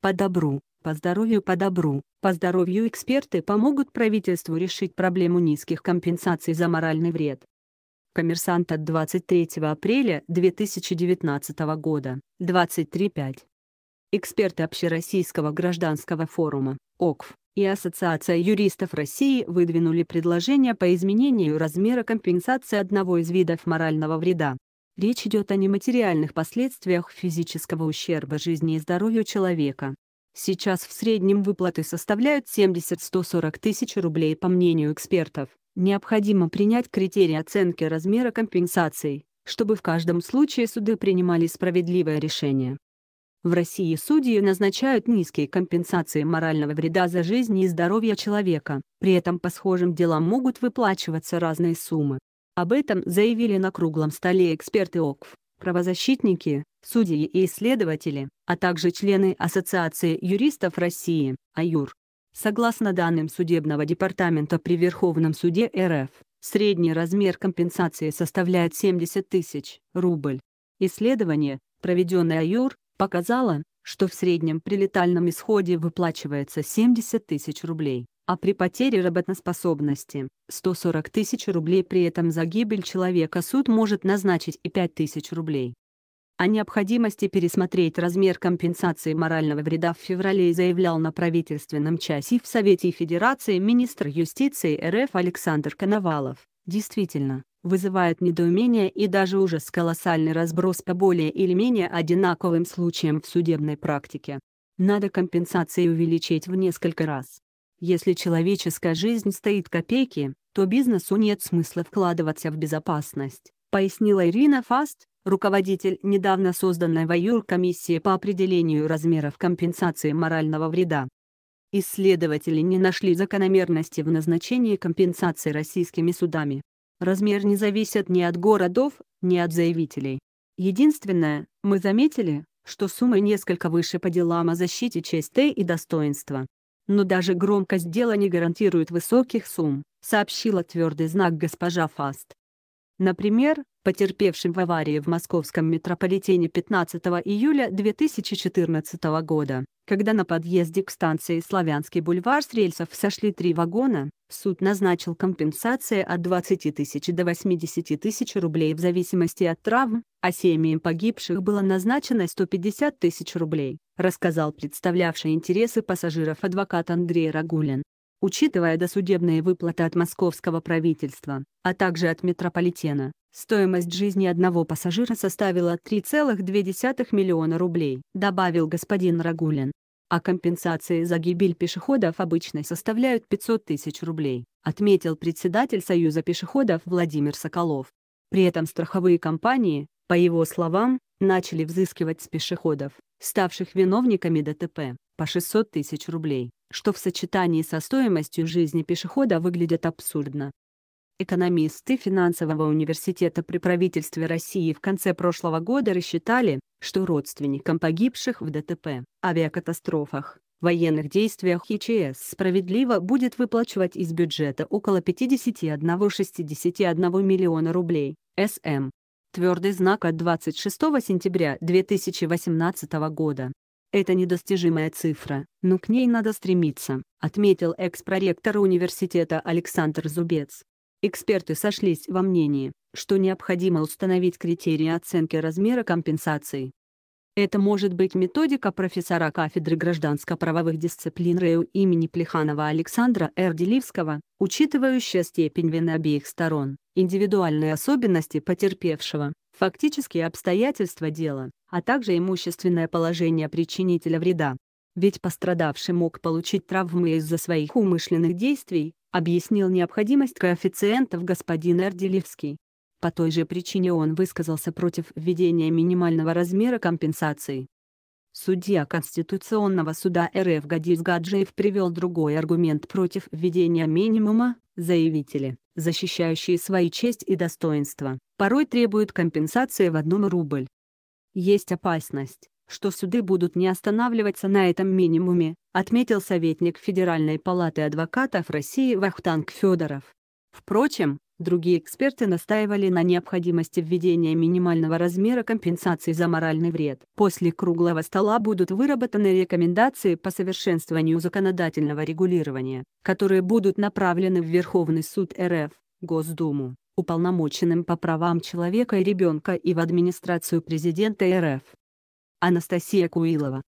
по добру, по здоровью по добру, по здоровью эксперты помогут правительству решить проблему низких компенсаций за моральный вред. Коммерсант от 23 апреля 2019 года, 23.5. Эксперты Общероссийского гражданского форума, ОКФ, и Ассоциация юристов России выдвинули предложение по изменению размера компенсации одного из видов морального вреда Речь идет о нематериальных последствиях физического ущерба жизни и здоровью человека. Сейчас в среднем выплаты составляют 70-140 тысяч рублей по мнению экспертов. Необходимо принять критерии оценки размера компенсаций, чтобы в каждом случае суды принимали справедливое решение. В России судьи назначают низкие компенсации морального вреда за жизнь и здоровье человека, при этом по схожим делам могут выплачиваться разные суммы. Об этом заявили на круглом столе эксперты ОКФ, правозащитники, судьи и исследователи, а также члены Ассоциации юристов России, АЮР. Согласно данным судебного департамента при Верховном суде РФ, средний размер компенсации составляет 70 тысяч рубль. Исследование, проведенное АЮР, показало, что в среднем при летальном исходе выплачивается 70 тысяч рублей а при потере работоспособности – 140 тысяч рублей, при этом за гибель человека суд может назначить и 5 тысяч рублей. О необходимости пересмотреть размер компенсации морального вреда в феврале заявлял на правительственном часе в Совете Федерации министр юстиции РФ Александр Коновалов. Действительно, вызывает недоумение и даже ужас колоссальный разброс по более или менее одинаковым случаям в судебной практике. Надо компенсации увеличить в несколько раз. Если человеческая жизнь стоит копейки, то бизнесу нет смысла вкладываться в безопасность, пояснила Ирина Фаст, руководитель недавно созданной в АЮР комиссии по определению размеров компенсации морального вреда. Исследователи не нашли закономерности в назначении компенсации российскими судами. Размер не зависит ни от городов, ни от заявителей. Единственное, мы заметили, что суммы несколько выше по делам о защите чести и достоинства но даже громкость дела не гарантирует высоких сумм, сообщила твердый знак госпожа Фаст. Например, потерпевшим в аварии в московском метрополитене 15 июля 2014 года, когда на подъезде к станции Славянский бульвар с рельсов сошли три вагона, суд назначил компенсации от 20 тысяч до 80 тысяч рублей в зависимости от травм, а семьям погибших было назначено 150 тысяч рублей рассказал представлявший интересы пассажиров адвокат Андрей Рагулин. Учитывая досудебные выплаты от московского правительства, а также от метрополитена, стоимость жизни одного пассажира составила 3,2 миллиона рублей, добавил господин Рагулин. А компенсации за гибель пешеходов обычно составляют 500 тысяч рублей, отметил председатель Союза пешеходов Владимир Соколов. При этом страховые компании, по его словам, начали взыскивать с пешеходов, ставших виновниками ДТП, по 600 тысяч рублей, что в сочетании со стоимостью жизни пешехода выглядит абсурдно. Экономисты финансового университета при правительстве России в конце прошлого года рассчитали, что родственникам погибших в ДТП, авиакатастрофах, военных действиях ИЧС справедливо будет выплачивать из бюджета около 51-61 миллиона рублей, СМ, Твердый знак от 26 сентября 2018 года. Это недостижимая цифра, но к ней надо стремиться, отметил экс-проректор университета Александр Зубец. Эксперты сошлись во мнении, что необходимо установить критерии оценки размера компенсации, это может быть методика профессора кафедры гражданско-правовых дисциплин РЭУ имени Плеханова Александра Р. учитывающая степень вины обеих сторон, индивидуальные особенности потерпевшего, фактические обстоятельства дела, а также имущественное положение причинителя вреда. Ведь пострадавший мог получить травмы из-за своих умышленных действий, объяснил необходимость коэффициентов господин Эрделевский. По той же причине он высказался против введения минимального размера компенсации. Судья Конституционного суда РФ Гадис Гаджиев привел другой аргумент против введения минимума, заявители, защищающие свои честь и достоинство, порой требуют компенсации в одном рубль. Есть опасность, что суды будут не останавливаться на этом минимуме, отметил советник Федеральной палаты адвокатов России Вахтанг Федоров. Впрочем, Другие эксперты настаивали на необходимости введения минимального размера компенсации за моральный вред. После круглого стола будут выработаны рекомендации по совершенствованию законодательного регулирования, которые будут направлены в Верховный суд РФ, Госдуму, уполномоченным по правам человека и ребенка и в администрацию президента РФ. Анастасия Куилова